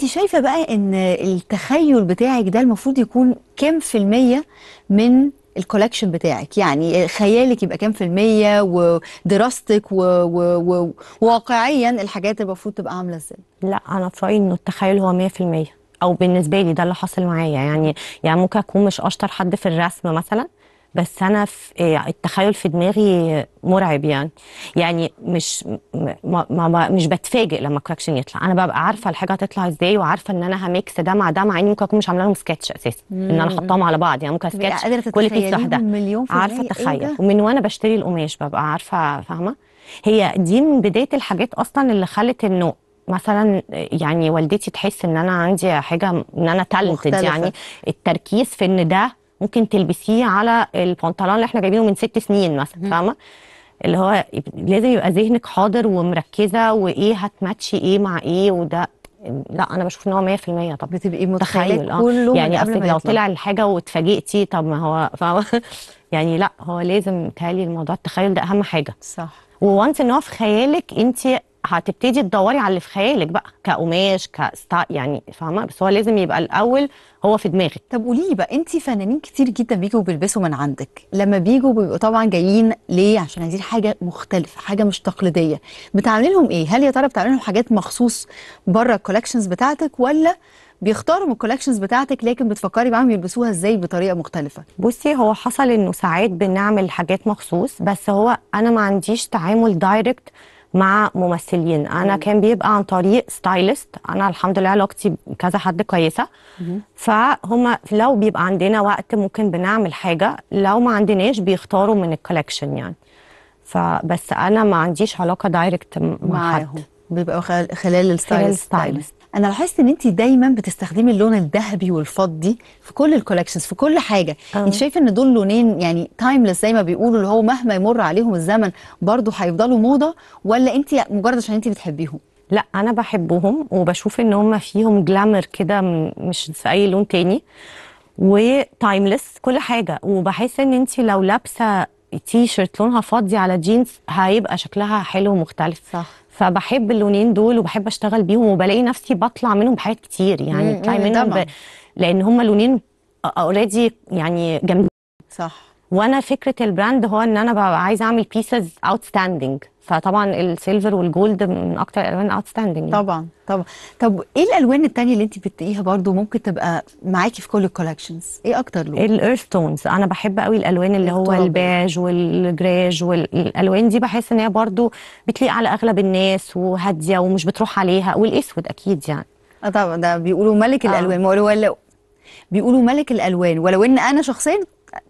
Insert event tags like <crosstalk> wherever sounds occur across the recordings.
انت شايفه بقى ان التخيل بتاعك ده المفروض يكون كام في الميه من الكولكشن بتاعك يعني خيالك يبقى كام في الميه ودراستك وواقعيا الحاجات المفروض تبقى عامله ازاي لا انا في رايي انه التخيل هو 100% او بالنسبه لي ده اللي حاصل معايا يعني يعني ممكن اكون مش اشطر حد في الرسم مثلا بس انا في إيه، التخيل في دماغي مرعب يعني يعني مش ما ما مش بتفاجئ لما الكراكشن يطلع انا ببقى عارفه الحاجه هتطلع ازاي وعارفه ان انا هميكس ده مع ده مع اني ممكن اكون مش عامله لهم سكتش اساسا ان انا حطاهم على بعض يعني ممكن سكتش كل في واحده عارفه إيه اتخيل إيه ومن وانا بشتري القماش ببقى عارفه فاهمه هي دي من بدايه الحاجات اصلا اللي خلت انه مثلا يعني والدتي تحس ان انا عندي حاجه ان انا تالنتد يعني التركيز في ان ده ممكن تلبسيه على البنطلون اللي احنا جايبينه من ست سنين مثلا فاهمه اللي هو لازم يبقى ذهنك حاضر ومركزه وايه هتماتشي ايه مع ايه وده لا انا بشوف ان هو 100% طب بتبقي متخيل آه. كله يعني اصل لو طلع الحاجه واتفاجئتي طب ما هو فاهمه <laughs> يعني لا هو لازم تهيألي الموضوع التخيل ده اهم حاجه صح ووانس ان هو في خيالك انت هتبتدي تدوري على اللي في خيالك بقى كقماش كستا يعني فاهمه بس هو لازم يبقى الاول هو في دماغك طب قولي لي بقى انت فنانين كتير جدا بيجوا بيلبسوا من عندك لما بيجوا بيبقوا طبعا جايين ليه عشان عايزين حاجه مختلفه حاجه مش تقليديه بتعملي لهم ايه هل يا ترى بتعملي لهم حاجات مخصوص بره الكولكشنز بتاعتك ولا بيختاروا من الكولكشنز بتاعتك لكن بتفكري معاهم يلبسوها ازاي بطريقه مختلفه بصي هو حصل انه ساعات بنعمل حاجات مخصوص بس هو انا ما عنديش تعامل دايركت مع ممثلين انا كان بيبقى عن طريق ستايلست انا الحمد لله علاقتي كذا حد كويسه فهم لو بيبقى عندنا وقت ممكن بنعمل حاجه لو ما عندناش بيختاروا من الكولكشن يعني فبس انا ما عنديش علاقه دايركت مع حد بيبقى خلال الستايلست انا لاحظت ان انت دايما بتستخدمي اللون الذهبي والفضي في كل الكولكشنز في كل حاجه أوه. انت شايفه ان دول لونين يعني تايمليس زي ما بيقولوا اللي هو مهما يمر عليهم الزمن برضه هيفضلوا موضه ولا انت مجرد عشان انت بتحبيهم لا انا بحبهم وبشوف ان هم فيهم جلامر كده مش في اي لون تاني وتايمليس كل حاجه وبحس ان انت لو لابسه تي شيرت لونها فاضي على جينز هيبقى شكلها حلو ومختلف صح فبحب اللونين دول وبحب اشتغل بيهم وبلاقي نفسي بطلع منهم بحاجات كتير يعني بطلع منهم ب... لان هم لونين اوريدي يعني جامدين صح وانا فكره البراند هو ان انا ببقى عايزه اعمل بيسز اوتستاندنج فطبعا السيلفر والجولد من اكتر الالوان اوتستاندنج يعني. طبعا طبعا طب ايه الالوان التانية اللي انت بتلاقيها برضو ممكن تبقى معاكي في كل الكولكشنز ايه اكتر لون الايرث تونز انا بحب قوي الالوان اللي هو البيج والجريج والالوان دي بحس ان هي برضو بتليق على اغلب الناس وهاديه ومش بتروح عليها والاسود اكيد يعني اه طبعا ده بيقولوا ملك آه. الالوان آه. بيقولوا ملك الالوان ولو ان انا شخصيا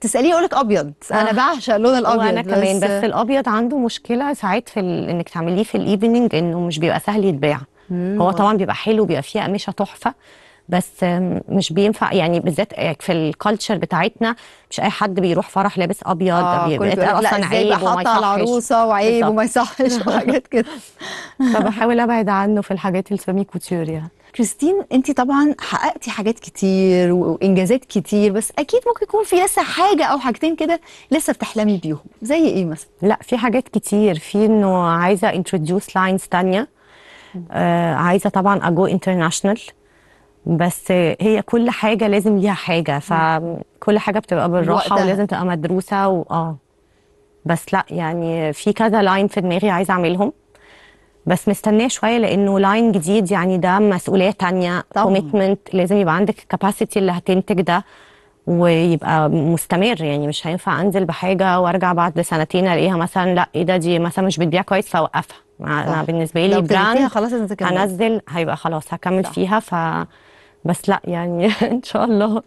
تساليه يقولك لك ابيض انا آه. بعشق اللون الابيض وانا كمان بس, بس الابيض عنده مشكله ساعات في ال... انك تعمليه في الايفنينج انه مش بيبقى سهل يتباع هو طبعا بيبقى حلو بيبقى فيه قماشه تحفه بس مش بينفع يعني بالذات في الكالتشر بتاعتنا مش اي حد بيروح فرح لابس ابيض آه بيبقى اصلا عيب وما يصحش العروسه وعيب وما يصحش وحاجات كده فبحاول ابعد عنه في الحاجات السامي كوتيور يعني كريستين انت طبعا حققتي حاجات كتير وانجازات كتير بس اكيد ممكن يكون في لسه حاجه او حاجتين كده لسه بتحلمي بيهم زي ايه مثلا لا في حاجات كتير في انه عايزه انتروديوس لاينز تانية آه عايزه طبعا اجو انترناشونال بس هي كل حاجه لازم ليها حاجه فكل حاجه بتبقى بالراحه ولازم تبقى مدروسه واه بس لا يعني في كذا لاين في دماغي عايزه اعملهم بس مستنيه شويه لانه لاين جديد يعني ده مسؤوليه تانية كوميتمنت لازم يبقى عندك الكباسيتي اللي هتنتج ده ويبقى مستمر يعني مش هينفع انزل بحاجه وارجع بعد سنتين الاقيها مثلا لا ايه ده دي مثلا مش بتبيع كويس فاوقفها انا بالنسبه لي براند خلاص هنزل هيبقى خلاص هكمل صح. فيها ف بس لا يعني <laughs> ان شاء الله